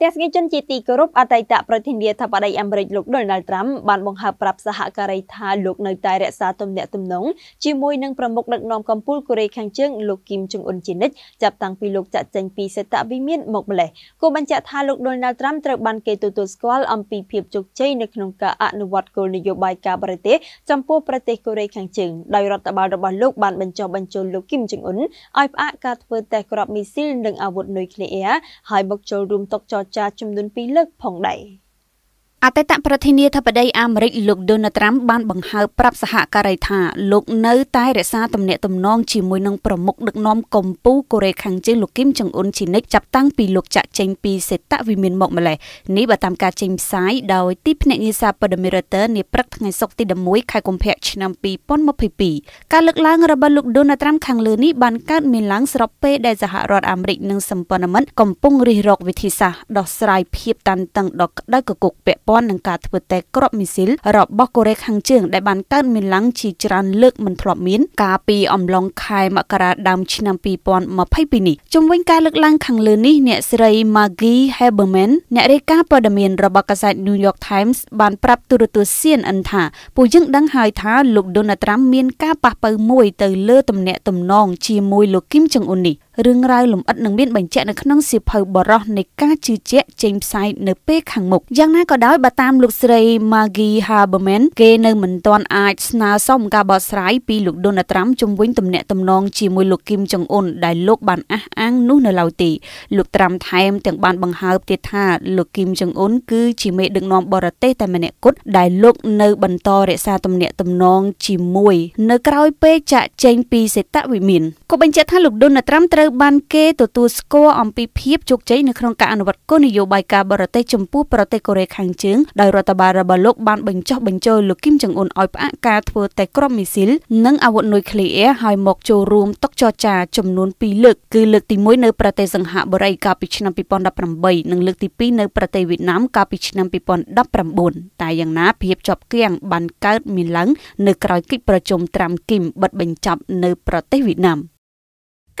ទស្សនិកជនជាទីគោរពអតីតប្រធានាធិបតីអាមេរិកលោក Donald Trump បានបង្ហើបប្រាប់សហការីថាលោកនៅតែរក្សាទំនាក់ទំនងជាមួយនឹងប្រមុខដឹកនាំកម្ពុជាកូរ៉េខាងជើងលោកគីមចុងអ៊ុនជានិច្ចចាប់តាំងពីលោកចាក់ចេញពីសេតវិមានមកម្លេះគូបញ្ជាក់ថាលោក Donald Trump ត្រូវបានគេទទួលស្គាល់អំពីភាពជោគជ័យនៅក្នុងការអនុវត្តគោលនយោបាយការបរទេសចំពោះប្រទេសកូរ៉េខាងជើងដោយរដ្ឋបាលរបស់លោកបានបញ្ចុះបញ្ចូលលោកគីមចុងអ៊ុនឲ្យផ្អាកការធ្វើតេស្តក្របមីស៊ីលនិងអាវុធនុយក្លេអ៊ែរហើយមកចូលរួមតុកចរចារចំនួន2លើកផងដែរ។អតីតប្រធានាធិបតីអាមេរិកលោកដូណាល់ត្រាំបានបង្ហើបប្រាប់សហការីថាលោកនៅតែរក្សាទំនាក់ទំនងជាមួយនឹងប្រមុខដឹកនាំកម្ពុជាកូរ៉េខាងជើងលោកគីមចុងអ៊ុនជានិច្ចចាប់តាំងពីលោកចាក់ចេញពីសេតវិមានមកម្លេះនេះបើតាមការចេញផ្សាយដោយទីភ្នាក់ងារសារព័ត៌មាន Reuters នាព្រឹកថ្ងៃសុក្រទី11ខែកុម្ភៈឆ្នាំ2022ការលើកឡើងរបស់លោកដូណាល់ត្រាំខាងលើនេះបានកើតមានឡើងស្របពេលដែលសហរដ្ឋអាមេរិកនិងសម្ព័ន្ធមិត្តកំពុងរិះរកវិធីសាស្ត្រដោះស្រាយភាពតានតឹងដ៏ក្តៅគគុកពាក់ព័ន្ធនឹងការធ្វើតេស្តគ្រាប់មីស៊ីលរបស់កូរ៉េខាងជើងដែលបានកើតមានឡើងជាច្រើនលើកមិនធ្លាប់មាន កាលពីអំឡុងខែមករាដើមឆ្នាំ2022នេះជំវិញការលើកឡើងខាងលើនេះអ្នកស្រី Maggie Haberman អ្នករាយការណ៍ព័ត៌មានរបស់កាសែត New York Times បានប្រាប់ទូរទស្សន៍ CNN ថាពួកយើងដឹងហើយថាលោក Donald Trump មាន ការប៉ះប៉ូវមួយ ទៅលើទំនាក់ទំនងជាមួយលោក Kim Jong Un នេះរឿងរ៉ាវលម្អិតនឹងមានបញ្ជាក់នៅក្នុងសៀវភៅបរោះនៃការជឿជាក់ចេញផ្សាយនៅពេលខាងមុខយ៉ាងណាក៏ដោយបើតាមលោកស្រី Maggie Haberman គេនៅមិនទាន់អាចស្នើសុំការបកស្រាយពីលោកដូណាល់ត្រាំជំវិញទំនាក់ទំនងជាមួយលោកគីមចុងអ៊ុនដែលលោកបានអះអាងនោះនៅឡើយទេលោកត្រាំថែមទាំងបានបង្ហើបទៀតថាលោកគីមចុងអ៊ុនគឺជាមេដឹកនាំបរទេសតែម្នាក់គត់ដែលលោកនៅបន្តរក្សាទំនាក់ទំនងជាមួយនៅក្រៅពេលចាក់ចែងពីសេតវិមានក៏បញ្ជាក់ថាលោកដូណាល់ត្រាំត្រូវត្រូវបានគេទទួលស្គាល់អំពីភាពជោគជ័យនៅក្នុងការអនុវត្តគោលនយោបាយការបរទេសចំពោះប្រទេសកូរ៉េខាងជើងដោយរដ្ឋបាលរបស់លោក បានបញ្ចុះបញ្ចូលលោកគីមចុងអ៊ុនឲ្យផ្អាកការធ្វើតេស្តគ្រាប់មីស៊ីលនិងអាវុធនុយក្លេអ៊ែរឲ្យមកចូលរួមតុចរចាចំនួន2លើកគឺលើកទី1នៅប្រទេសសង្ហបុរីកាលពីឆ្នាំ2018និងលើកទី2នៅប្រទេសវៀតណាមកាលពីឆ្នាំ2019តែយ៉ាងណាភាពជាប់គាំងបានកើតមានឡើងនៅក្រោយកិច្ចប្រជុំត្រាំគីមបិទបញ្ចប់នៅប្រទេសវៀតណាម។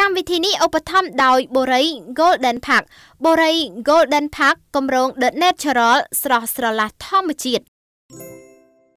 កម្មវិធីនេះឧបត្ថម្ភដោយ Borai Golden Park Borai Golden Park គម្រោង The Natural ស្រស់ស្រឡះធម្មជាតិ